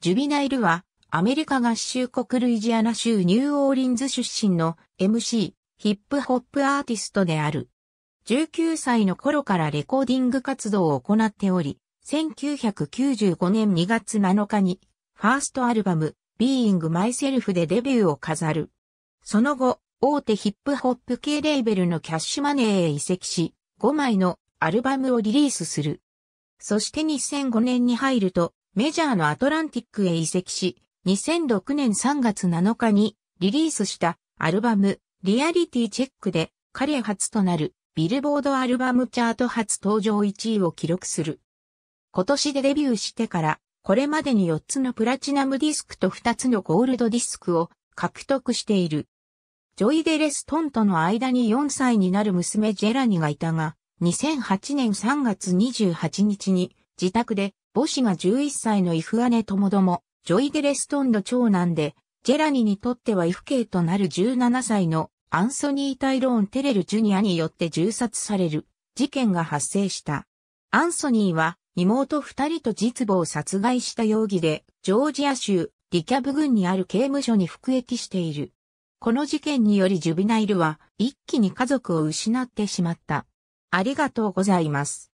ジュビナイルは、アメリカ合衆国ルイジアナ州ニューオーリンズ出身の MC、ヒップホップアーティストである。19歳の頃からレコーディング活動を行っており、1995年2月7日に、ファーストアルバム、Being Myself でデビューを飾る。その後、大手ヒップホップ系レーベルのキャッシュマネーへ移籍し、5枚のアルバムをリリースする。そして2005年に入ると、メジャーのアトランティックへ移籍し、2006年3月7日にリリースしたアルバムリアリティチェックで彼初となるビルボードアルバムチャート初登場1位を記録する。今年でデビューしてからこれまでに4つのプラチナムディスクと2つのゴールドディスクを獲得している。ジョイ・デ・レストンとの間に4歳になる娘ジェラニがいたが、2008年3月28日に自宅で母子が11歳のイフ姉ともども、ジョイ・デ・レストンの長男で、ジェラニにとってはイフ系となる17歳のアンソニー・タイローン・テレル・ジュニアによって銃殺される事件が発生した。アンソニーは妹二人と実母を殺害した容疑で、ジョージア州リキャブ郡にある刑務所に服役している。この事件によりジュビナイルは一気に家族を失ってしまった。ありがとうございます。